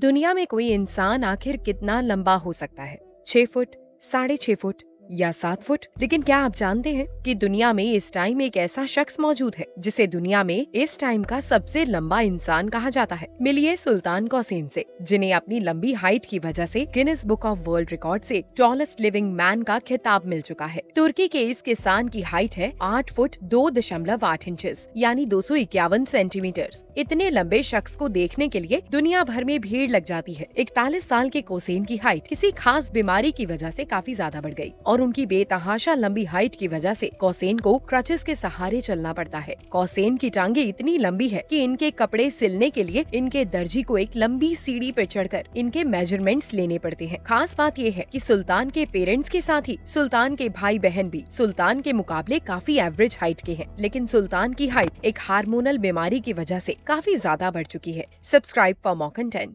दुनिया में कोई इंसान आखिर कितना लंबा हो सकता है छह फुट साढ़े छह फुट या सात फुट लेकिन क्या आप जानते हैं कि दुनिया में इस टाइम एक ऐसा शख्स मौजूद है जिसे दुनिया में इस टाइम का सबसे लंबा इंसान कहा जाता है मिलिए सुल्तान कौसेन से जिन्हें अपनी लंबी हाइट की वजह से Guinness book of world record से टॉलेस्ट लिविंग मैन का खिताब मिल चुका है तुर्की के इस किसान की हाइट है आठ फुट दो दशमलव आठ इंच यानी दो सौ इक्यावन सेंटीमीटर इतने लंबे शख्स को देखने के लिए दुनिया भर में भीड़ लग जाती है इकतालीस साल के कोसेन की हाइट किसी खास बीमारी की वजह ऐसी काफी ज्यादा बढ़ गयी और उनकी बेतहाशा लंबी हाइट की वजह से कौसेन को क्रचेस के सहारे चलना पड़ता है कौसेन की टांगे इतनी लंबी है कि इनके कपड़े सिलने के लिए इनके दर्जी को एक लंबी सीढ़ी पर चढ़कर इनके मेजरमेंट्स लेने पड़ते हैं खास बात यह है कि सुल्तान के पेरेंट्स के साथ ही सुल्तान के भाई बहन भी सुल्तान के मुकाबले काफी एवरेज हाइट के हैं लेकिन सुल्तान की हाइट एक हार्मोनल बीमारी की वजह से काफी ज्यादा बढ़ चुकी है सब्सक्राइब फॉर मॉकन टेन